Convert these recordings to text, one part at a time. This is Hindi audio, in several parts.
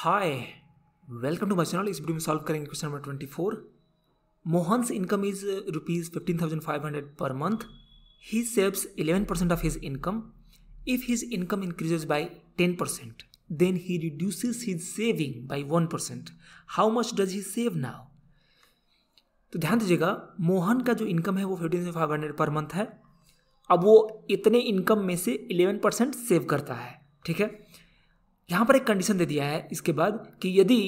hi welcome to my channel इस वीडियो में सॉल्व करेंगे question number twenty four Mohan's income is rupees fifteen thousand five hundred per month he saves eleven percent of his income if his income increases by ten percent then he reduces his saving by one percent how much does he save now तो ध्यान दीजिएगा मोहन का जो इनकम है वो fifteen thousand five hundred per month है अब वो इतने इनकम में से इलेवन परसेंट सेव करता है ठीक है यहाँ पर एक कंडीशन दे दिया है इसके बाद कि यदि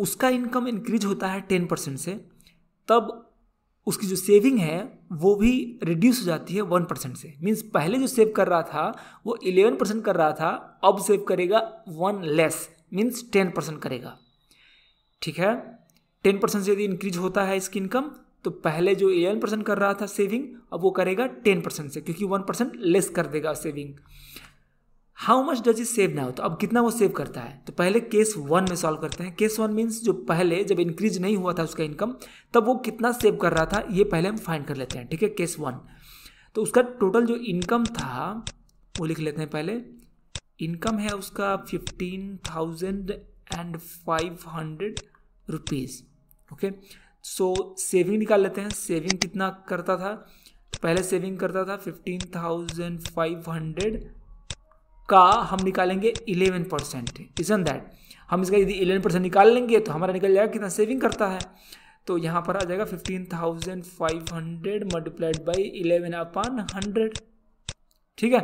उसका इनकम इंक्रीज होता है टेन परसेंट से तब उसकी जो सेविंग है वो भी रिड्यूस हो जाती है वन परसेंट से मीन्स पहले जो सेव कर रहा था वो इलेवन परसेंट कर रहा था अब सेव करेगा one less means ten percent करेगा ठीक है टेन परसेंट से यदि इंक्रीज होता है इसकी इनकम तो पहले जो इलेवन परसेंट कर रहा था सेविंग अब वो करेगा टेन परसेंट से क्योंकि वन परसेंट लेस कर देगा saving how much does is save now तो अब कितना वो सेव करता है तो पहले केस वन में सॉल्व करते हैं केस वन मीन्स जो पहले जब इंक्रीज नहीं हुआ था उसका इनकम तब वो कितना सेव कर रहा था ये पहले हम फाइंड कर लेते हैं ठीक है केस वन तो उसका टोटल जो इनकम था वो लिख लेते हैं पहले इनकम है उसका fifteen thousand and five hundred rupees okay so saving निकाल लेते हैं सेविंग कितना करता था पहले सेविंग करता था फिफ्टीन थाउजेंड फाइव हंड्रेड का हम निकालेंगे इलेवन परसेंट इजन दैट हम इसका यदि इलेवन परसेंट निकाल लेंगे तो हमारा निकल जाएगा कितना सेविंग करता है तो यहाँ पर आ जाएगा fifteen thousand five hundred multiplied by eleven upon hundred ठीक है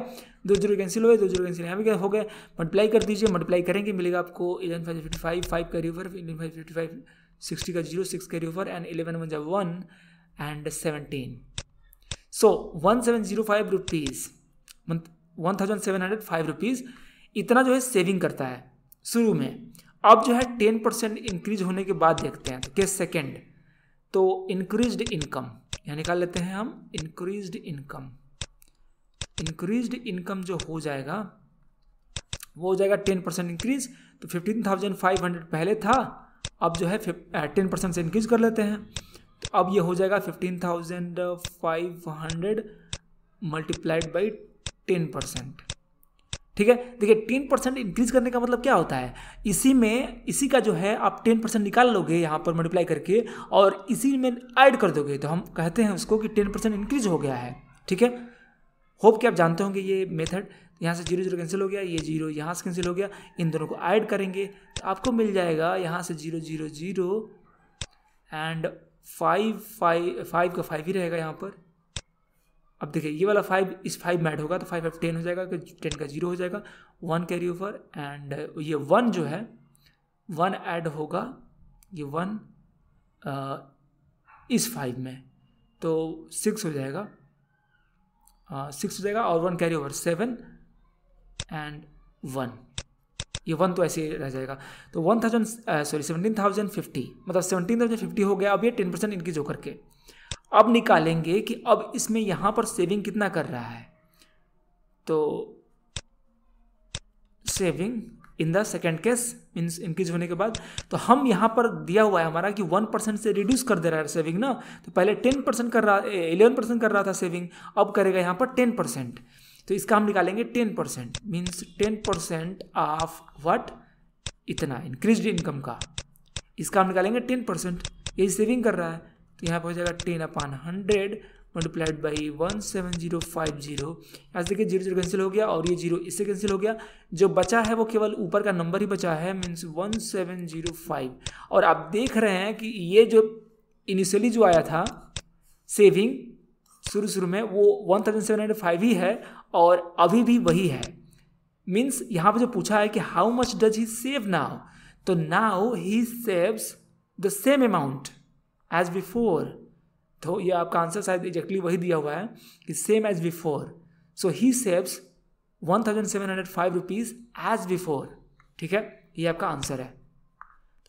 दो जीरो कैंसिल हो गए दो जीरो कैंसिल यहाँ भी हो गए मल्टीप्लाई कर दीजिए मल्टीप्लाई करेंगे मिलेगा आपको eleven five fifty five five carry over eleven five fifty five sixty का zero six carry over and eleven one जब one and seventeen so one seven zero five rupees one thousand seven hundred five rupees इतना जो है सेविंग करता है शुरू में अब जो है टेन परसेंट इंक्रीज होने के बाद देखते हैं तो के सेकेंड तो इंक्रीज्ड इनकम यहाँ निकाल लेते हैं हम इंक्रीज्ड इनकम इंक्रीज्ड इनकम जो हो जाएगा वो हो जाएगा टेन परसेंट इंक्रीज तो फिफ्टीन थाउजेंड फाइव हंड्रेड पहले था अब जो है टेन परसेंट से इंक्रीज कर लेते हैं तो अब ये हो जाएगा fifteen thousand five hundred multiplied by ten percent ठीक है देखिए टेन परसेंट इंक्रीज करने का मतलब क्या होता है इसी में इसी का जो है आप टेन परसेंट निकाल लोगे यहाँ पर मल्टीप्लाई करके और इसी में ऐड कर दोगे तो हम कहते हैं उसको कि टेन परसेंट इंक्रीज हो गया है ठीक है होप कि आप जानते होंगे ये मेथड यहाँ से जीरो जीरो कैंसिल हो गया ये जीरो यहाँ से कैंसिल हो गया इन दोनों को ऐड करेंगे तो आपको मिल जाएगा यहाँ से zero zero zero and five five five का फाइव ही रहेगा यहाँ पर अब देखिए ये वाला फाइव इस फाइव में होगा तो फाइव एफ टेन हो जाएगा कि टेन का जीरो हो जाएगा वन कैरी ओवर एंड ये वन जो है वन ऐड होगा ये वन इस फाइव में तो सिक्स हो जाएगा सिक्स हो जाएगा और one carry over seven and one ये वन तो ऐसे ही रह जाएगा तो one thousand sorry seventeen thousand fifty मतलब सेवनटीन थाउजेंड फिफ्टी हो गया अब ये टेन परसेंट इनकी होकर के अब निकालेंगे कि अब इसमें यहां पर सेविंग कितना कर रहा है तो saving in the second case means increase होने के बाद तो हम यहाँ पर दिया हुआ है हमारा कि वन परसेंट से रिड्यूस कर दे रहा है सेविंग ना तो पहले टेन परसेंट कर रहा एलेवन परसेंट कर रहा था सेविंग अब करेगा यहाँ पर टेन परसेंट तो इसका हम निकालेंगे ten percent means ten percent of what इतना इंक्रीज इनकम का इसका हम निकालेंगे टेन परसेंट यही सेविंग कर रहा है तो यहाँ पर हो जाएगा ten upon hundred multiplied by one seven zero five zero यहाँ से देखिए जीरो जीरो कैंसिल हो गया और ये जीरो इससे कैंसिल हो गया जो बचा है वो केवल ऊपर का नंबर ही बचा है means one seven zero five और आप देख रहे हैं कि ये जो इनिशियली जो आया था सेविंग शुरू शुरू में वो one thousand seven hundred five ही है और अभी भी वही है मीन्स यहाँ पर जो पूछा है कि how much does he save now तो now he saves the same amount as before तो ये आपका आंसर शायद एग्जैक्टली वही दिया हुआ है कि same as before so he saves one thousand seven hundred five rupees as before ठीक है ये आपका आंसर है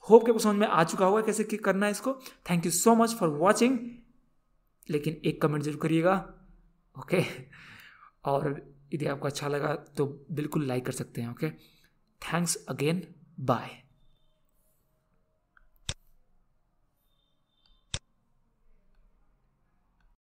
होप के समझ में आ चुका होगा कैसे करना है इसको thank you so much for watching लेकिन एक कमेंट जरूर करिएगा ओके और यदि आपको अच्छा लगा तो बिल्कुल लाइक कर सकते हैं ओके थैंक्स अगेन बाय